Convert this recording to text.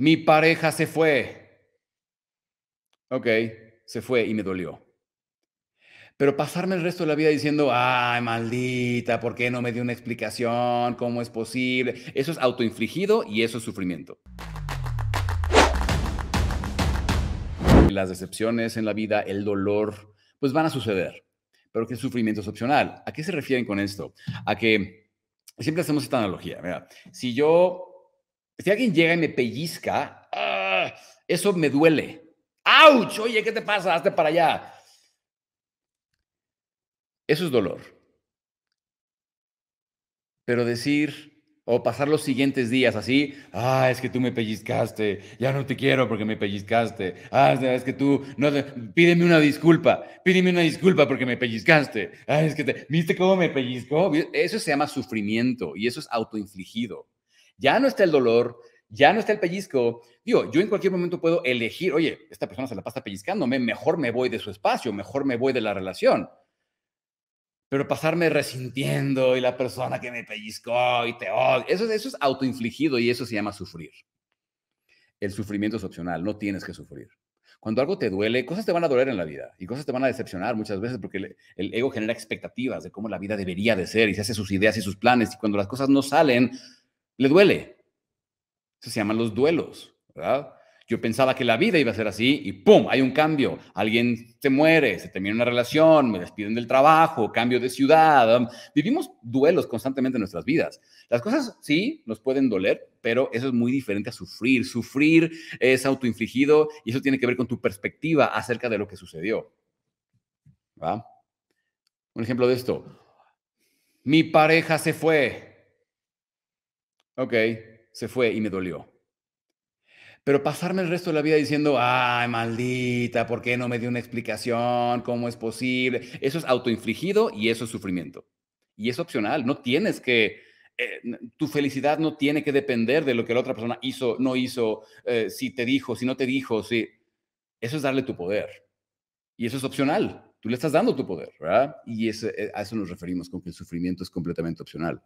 Mi pareja se fue. Ok, se fue y me dolió. Pero pasarme el resto de la vida diciendo, ay, maldita, ¿por qué no me dio una explicación? ¿Cómo es posible? Eso es autoinfligido y eso es sufrimiento. Las decepciones en la vida, el dolor, pues van a suceder, pero que el sufrimiento es opcional. ¿A qué se refieren con esto? A que siempre hacemos esta analogía. Mira, si yo si alguien llega y me pellizca, ah, eso me duele. ¡Auch! Oye, ¿qué te pasa? Hazte para allá. Eso es dolor. Pero decir o pasar los siguientes días así, ah, es que tú me pellizcaste, ya no te quiero porque me pellizcaste, ah, es que tú, no pídeme una disculpa, pídeme una disculpa porque me pellizcaste, ah, es que te, ¿viste cómo me pellizcó? Eso se llama sufrimiento y eso es autoinfligido. Ya no está el dolor, ya no está el pellizco. Digo, yo en cualquier momento puedo elegir, oye, esta persona se la pasa pellizcándome, mejor me voy de su espacio, mejor me voy de la relación. Pero pasarme resintiendo y la persona que me pellizcó y te odio, eso, eso es autoinfligido y eso se llama sufrir. El sufrimiento es opcional, no tienes que sufrir. Cuando algo te duele, cosas te van a doler en la vida y cosas te van a decepcionar muchas veces porque el, el ego genera expectativas de cómo la vida debería de ser y se hace sus ideas y sus planes y cuando las cosas no salen, le duele. Eso se llaman los duelos, ¿verdad? Yo pensaba que la vida iba a ser así y ¡pum! Hay un cambio. Alguien se muere, se termina una relación, me despiden del trabajo, cambio de ciudad. Vivimos duelos constantemente en nuestras vidas. Las cosas sí nos pueden doler, pero eso es muy diferente a sufrir. Sufrir es autoinfligido y eso tiene que ver con tu perspectiva acerca de lo que sucedió. Un ejemplo de esto. Mi pareja se fue ok, se fue y me dolió. Pero pasarme el resto de la vida diciendo, ay, maldita, ¿por qué no me dio una explicación? ¿Cómo es posible? Eso es autoinfligido y eso es sufrimiento. Y es opcional, no tienes que, eh, tu felicidad no tiene que depender de lo que la otra persona hizo, no hizo, eh, si te dijo, si no te dijo, si... Eso es darle tu poder. Y eso es opcional. Tú le estás dando tu poder, ¿verdad? Y eh, a eso nos referimos con que el sufrimiento es completamente opcional.